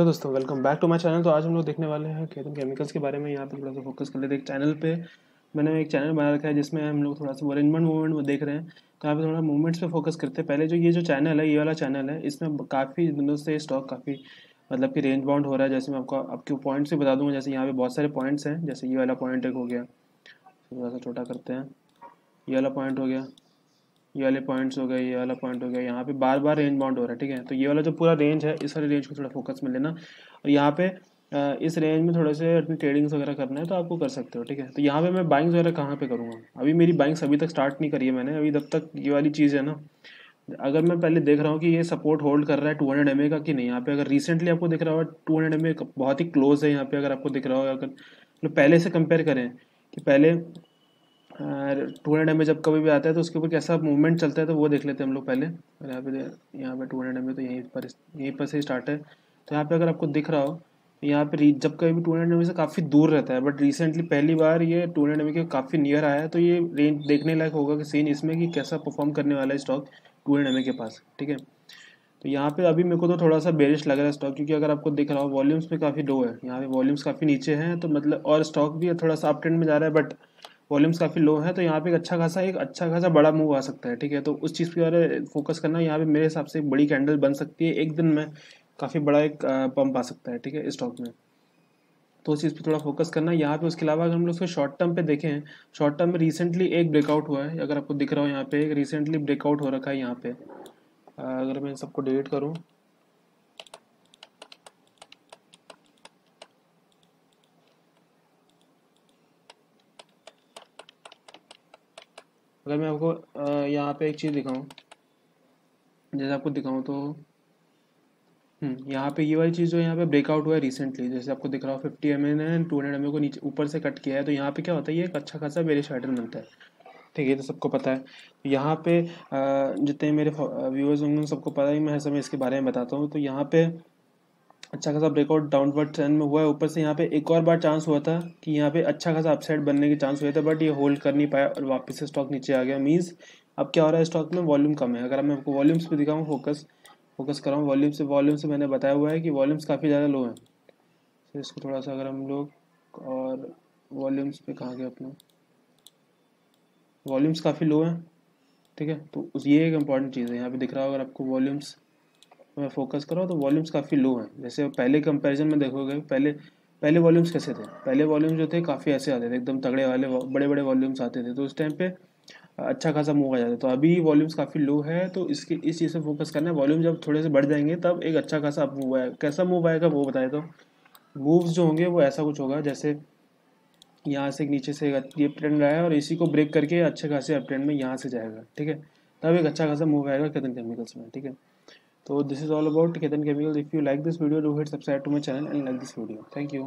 hello दोस्तों welcome back to my channel तो आज हम लोग देखने वाले हैं खेतन केमिकल्स के बारे में यहाँ पे थोड़ा सा फोकस कर लेते हैं एक चैनल पे मैंने एक चैनल बना रखा है जिसमें हम लोग थोड़ा सा अरेंजमेंट मूवमेंट देख रहे हैं तो यहाँ पे थोड़ा मूवमेंट्स पे फोकस करते हैं पहले जो ये जो चैनल है ये वाला चैनल है इसमें काफ़ी दिनों से स्टॉक काफ़ी मतलब कि रेंज बाउंड हो रहा है जैसे मैं आपको आपके पॉइंट्स भी बता दूँगा जैसे यहाँ पे बहुत सारे पॉइंट्स हैं जैसे ये वाला पॉइंट एक हो गया थोड़ा सा छोटा करते हैं ये वाला पॉइंट हो गया ये वाले पॉइंट्स हो गए ये वाला पॉइंट हो गया यहाँ पे बार बार रेंज बाउंड हो रहा है ठीक है तो ये वाला जो पूरा रेंज है इस वाले रेंज को थोड़ा फोकस में लेना और यहाँ पे इस रेंज में थोड़े से अपनी ट्रेडिंग्स वगैरह करना है तो आपको कर सकते हो ठीक है तो यहाँ पे मैं बाइंग्स वगैरह कहाँ पे करूँगा अभी मेरी बाइंग्स अभी तक स्टार्ट नहीं करी है मैंने अभी तब तक ये वाली चीज़ है ना अगर मैं पहले देख रहा हूँ कि ये सपोर्ट होल्ड कर रहा है टू हंड्रेड एम ए का कि नहीं यहाँ पे अगर रिसेंटली आपको दिख रहा होगा टू हंड्रेड एम ए बहुत ही क्लोज है यहाँ पे अगर आपको दिख रहा होगा अगर मतलब पहले से कंपेयर करें कि पहले टू हंड्रेड एम जब कभी भी आता है तो उसके ऊपर कैसा मूवमेंट चलता है तो वो देख लेते हैं हम लोग पहले और यहाँ पे यहाँ पे टू हंड्रेड एम तो यहीं पर यहीं पर से स्टार्ट है तो यहाँ पे अगर आपको दिख रहा हो तो यहाँ पे जब कभी भी टू हंड्रेड से काफ़ी दूर रहता है बट रिसेंटली पहली बार ये टू हंड्रेड के काफ़ी नियर आया है तो ये रेंज देखने लायक होगा कि सीन इसमें कि कैसा परफॉर्म करने वाला है स्टॉक टू हंड्रेड के पास ठीक है तो यहाँ पे अभी मेरे को तो थोड़ा सा बेरिश लग रहा है स्टॉक क्योंकि अगर आपको दिख रहा हो वॉल्यूम्स पे काफ़ी लो है यहाँ पे वॉल्यूम्स काफ़ी नीचे हैं तो मतलब और स्टॉक भी थोड़ा सा अप ट्रेंड में जा रहा है बट वॉल्यूम्स काफ़ी लो है तो यहाँ पे एक अच्छा खासा एक अच्छा खासा बड़ा मूव आ सकता है ठीक है तो उस चीज़ के बारे फोकस करना यहाँ पे मेरे हिसाब से बड़ी कैंडल बन सकती है एक दिन में काफ़ी बड़ा एक पंप आ सकता है ठीक है स्टॉक में तो उस चीज़ पर थोड़ा फोकस करना यहाँ पे उसके अलावा अगर हम लोग उसके शॉर्ट टर्म पे देखें शॉर्ट टर्म में रिसेंटली एक ब्रेकआउट हुआ है अगर आपको दिख रहा हो यहाँ पे एक रिसेंटली ब्रेकआउट हो रखा है यहाँ पे अगर मैं सबको डिलीट करूँ अगर मैं आपको यहाँ पे एक चीज़ दिखाऊँ जैसे आपको दिखाऊँ तो हम्म, यहाँ पे ये वाली चीज़ जो यहाँ पे ब्रेकआउट हुआ है रिसेंटली जैसे आपको दिख रहा हो fifty M N and two hundred M को नीचे ऊपर से कट किया है तो यहाँ पे क्या होता है ये एक अच्छा खासा मेरे पैटर्न बनता है ठीक है तो सबको पता है यहाँ पे जितने मेरे व्यूअर्स होंगे सबको पता है मैं हर समय इसके बारे में बताता हूँ तो यहाँ पे अच्छा खासा ब्रेकआउट डाउनवर्ड ट्रेंड में हुआ है ऊपर से यहाँ पे एक और बार चांस हुआ था कि यहाँ पे अच्छा खासा अपसाइड बनने के चांस हुए थे बट ये होल्ड कर नहीं पाया और वापस से स्टॉक नीचे आ गया मीन्स अब क्या हो रहा है स्टॉक में वॉल्यूम कम है अगर मैं आपको वॉल्यूम्स पे दिखाऊँ फोकस फोकस कर रहा हूँ वॉल्यूम से वॉल्यूम से मैंने बताया हुआ है कि वॉल्यूम्स काफ़ी ज़्यादा लो हैं तो इसको थोड़ा सा अगर हम लोग और वॉल्यूम्स पे कहाँ गए अपना वॉल्यूम्स काफ़ी लो हैं ठीक है तो ये एक इम्पॉर्टेंट चीज़ है यहाँ पे दिख रहा होगा अगर आपको वॉल्यूम्स मैं फोकस कर रहा हूँ तो वॉल्यूम्स काफ़ी लो हैं जैसे पहले कंपैरिजन में देखोगे पहले पहले वॉल्यूम्स कैसे थे पहले वॉल्यूम्स जो थे काफ़ी ऐसे आते थे एकदम तगड़े वाले बड़े बड़े वॉल्यूम्स आते थे तो उस टाइम पे अच्छा खासा मूव आ जाता है तो अभी वॉल्यूम्स काफ़ी लो है तो इसके इस चीज़ से फोकस करना है वॉल्यूम जब थोड़े से बढ़ जाएंगे तब एक अच्छा खासा मूव आएगा कैसा मूव आएगा वो बताए तो मूव्स जो होंगे वो ऐसा कुछ होगा जैसे यहाँ से नीचे से ये ट्रेंड आया और इसी को ब्रेक करके अच्छे खासे अप ट्रेंड में यहाँ से जाएगा ठीक है तब एक अच्छा खासा मूव आएगा कदम केमिकल्स में ठीक है so this is all about Ketan Chemicals if you like this video do hit subscribe to my channel and like this video thank you